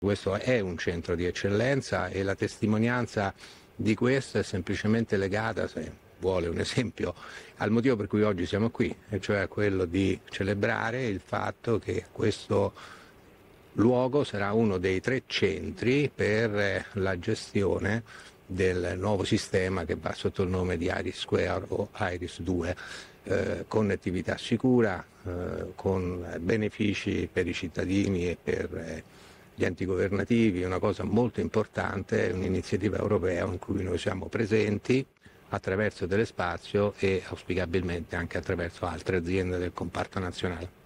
Questo è un centro di eccellenza e la testimonianza di questo è semplicemente legata, se vuole un esempio, al motivo per cui oggi siamo qui, e cioè quello di celebrare il fatto che questo luogo sarà uno dei tre centri per eh, la gestione del nuovo sistema che va sotto il nome di Iris Square o Iris 2, eh, connettività sicura, eh, con benefici per i cittadini e per eh, gli enti governativi, una cosa molto importante, è un'iniziativa europea in cui noi siamo presenti attraverso Telespazio e auspicabilmente anche attraverso altre aziende del comparto nazionale.